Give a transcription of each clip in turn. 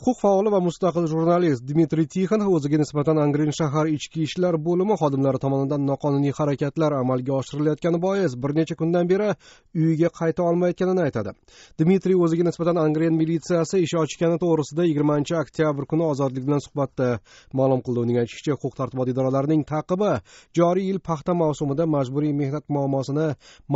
huquq faoli va mustaqil jurnalist dmitriy tixin o'ziga nisbatan angren shahar ichki ishlar bo'limi xodimlari tomonidan noqonuniy harakatlar amalga oshirilayotgani bois bir necha kundan beri uyiga qayta olmayotganini aytadi dmitriy o'ziga nisbatan angren militsiyasi ish ochgani to'g'risida yigirmanchi oktyabr kuni ozodlik bilan suhbatda ma'lum qildi uning aytishicha huquq tartibot idoralarining taqibi joriy yil paxta mavsumida majburiy mehnat muammosini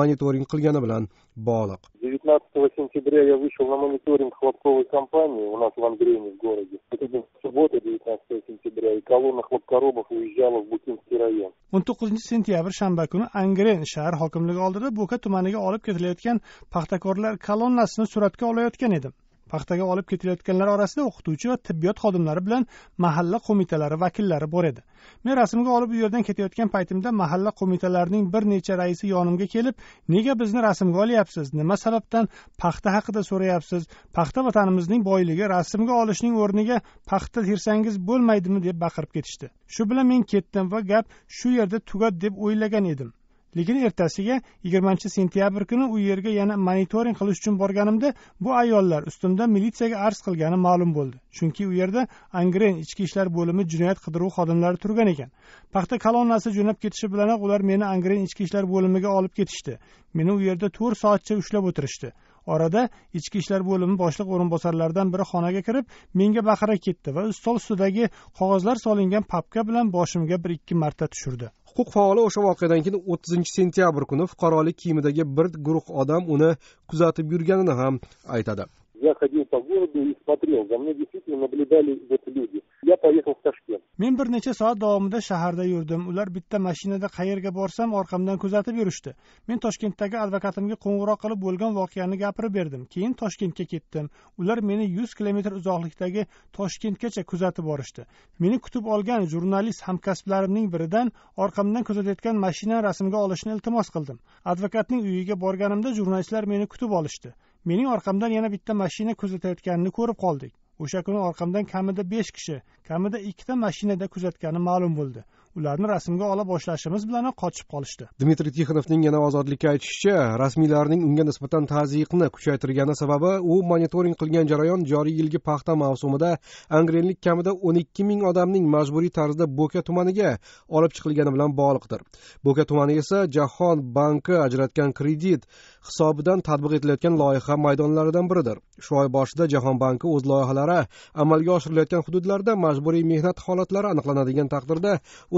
monitoring qilgani bilan bog'liq 15 сентября я вышел на мониторинг хлопковой компании у нас в Андреевне в городе. Это суббота, 19 сентября, и колонна хлопкоробов уезжала в Букинский район. 19 sentyabr shanba куни Ангрен shahar hokimligi олдида bo'ka туманига олиб кетилаётган пахтакорлар колоннасини суратга олаётган edim paxtaga olib ketilayotganlar orasida o'qituvchi va tibbiyot xodimlari bilan mahalla qo'mitalari vakillari bor edi men rasmga olib u yerdan ketayotgan paytimda mahalla qo'mitalarining bir necha raisi yonimga kelib nega bizni rasmga olyapsiz nima sababdan paxta haqida so'rayapsiz paxta vatanimizning boyligi rasmga olishning o'rniga paxta tersangiz bo'lmaydimi deb baqirib ketishdi shu bilan men ketdim va gap shu yerda tugadi deb o'ylagan edim lekin ertasiga yigirmanchi sentyabr kuni u yerga yana monitoring qilish uchun borganimda bu ayollar ustimda militsiyaga arz qilgani ma'lum bo'ldi chunki u yerda angren ichki ishlar bo'limi jinoyat qidiruv xodimlari turgan ekan paxta kolonnasi jo'nab ketishi bilanoq ular meni angren ichki ishlar bo'limiga olib ketishdi meni u yerda to'rt soatcha ushlab o'tirishdi orada ichki ishlar bo'limi boshliq o'rinbosarlaridan biri xonaga kirib menga baqira ketdi va ustol ustidagi qog'ozlar solingan papka bilan boshimga bir ikki marta tushirdi huquq faoli o'sha voqeadan keyin o'ttizinchi sentyabr kuni fuqarolik kiyimidagi bir guruh odam uni kuzatib yurganini ham aytadi я ходил по городу и смотрел за мной действительно наблюдали вот люди ya poyga to'xtashgan men bir necha soat davomida shaharda yurdim ular bitta mashinada qayerga borsam orqamdan kuzatib yurishdi men toshkentdagi advokatimga qo'ng'iroq qilib bo'lgan voqeani gapirib berdim keyin toshkentga ketdim ular meni yuz kilometr uzoqlikdagi toshkentgacha kuzatib borishdi meni kutib olgan jurnalist hamkasblarimning biridan orqamdan kuzatayotgan mashinani rasmga olishni iltimos qildim advokatning uyiga borganimda jurnalistlar meni kutib olishdi mening orqamdan yana bitta mashina kuzatayotganini ko'rib qoldik o'sha kuni orqamdan kamida besh kishi kamida ikkita mashinada kuzatgani ma'lum bo'ldi ularni rasmga ola boshlashimiz bilanoq qochib qolishdi dmitriy tixonovning yana ozodlikka aytishicha rasmiylarning unga nisbatan tazyiqni kuchaytirgani sababi u monitoring qilgan jarayon joriy yilgi paxta mavsumida angrenlik kamida o'n ikki ming odamning majburiy tarzda bo'ka tumaniga olib chiqilgani bilan bog'liqdir bo'ka tumani esa jahon banki ajratgan kredit hisobidan tadbiq etilayotgan loyiha maydonlaridan biridir shu oy boshida jahon banki o'z loyihalari amalga oshirilayotgan hududlarda majburiy mehnat holatlari aniqlanadigan taqdirda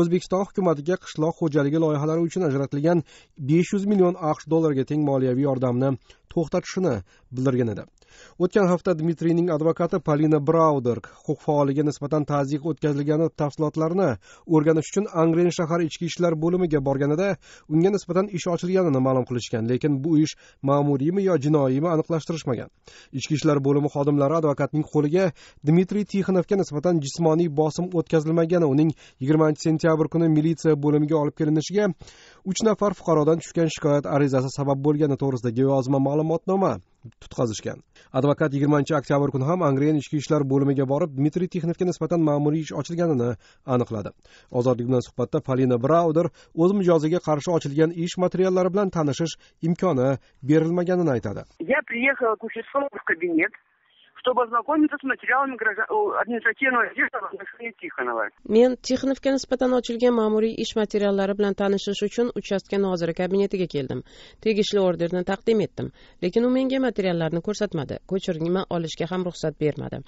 o'zbekiston hukumatiga qishloq xo'jaligi loyihalari uchun ajratilgan besh yuz million aqsh dollariga teng moliyaviy yordamni to'xtatishini bildirgan edi o'tgan hafta dmitriyning advokati polina brauder huquq faoliga nisbatan tazyiq o'tkazilgani tafsilotlarini o'rganish uchun angren shahar ichki ishlar bo'limiga borganida unga nisbatan ish ochilganini ma'lum qilishgan lekin bu ish ma'muriymi yo jinoiymi aniqlashtirishmagan ichki ishlar bo'limi xodimlari advokatning qo'liga dmitriy tixonovga nisbatan jismoniy bosim o'tkazilmagani uning yigirmanchi sentyabr kuni militsiya bo'limiga olib kelinishiga uch nafar fuqarodan tushgan shikoyat arizasi sabab bo'lgani to'g'risidagi yozma ma'lumotnoma tutqazishgan advokat yigirmanchi oktyabr kuni ham angren ichki ishlar bo'limiga borib dmitriy texnovga nisbatan ma'muriy ish ochilganini aniqladi ozodlik bilan suhbatda polina brauder o'z mijoziga qarshi ochilgan ish materiallari bilan tanishish imkoni berilmaganini aytadi я приехала к в кабинет чтобы ознакомиться с материалами граждан... административного дела в отношении Тихонова. Men Tixonovga nisbatan ochilgan ma'muriy ish materiallari bilan tanishish uchun uchastka noziri kabinetiga keldim. Tegishli orderni taqdim etdim, lekin u menga materiallarni ko'rsatmadi, ko'chirma olishga ham ruxsat bermadi.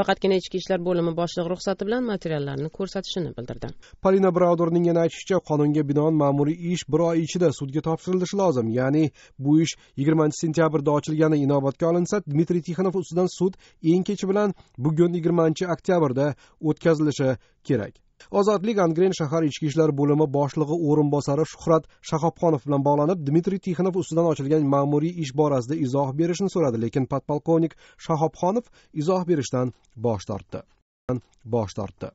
Faqatgina ichki ishlar bo'limi boshlig'i ruxsati bilan materiallarni ko'rsatishini bildirdi. Polina Braudorning yana aytishicha, qonunga binoan ma'muriy ish 1 oy ichida sudga topshirilishi lozim, ya'ni bu ish 20 сентябрда ochilgani inobatga olinsa, Dmitriy Тихонов ustidan sud eng kech bilan bugun yigirmanchi oktyabrda o'tkazilishi kerak ozodlik angren shahar ichki ishlar bo'limi boshlig'i o'rinbosari shuhrat shahobxonov bilan bog'lanib dmitriy tixonov ustidan ochilgan ma'muriy ish borasida izoh berishni so'radi lekin podpolkovnik shahobxonov izoh berishdan bosh tortdi bosh tortdi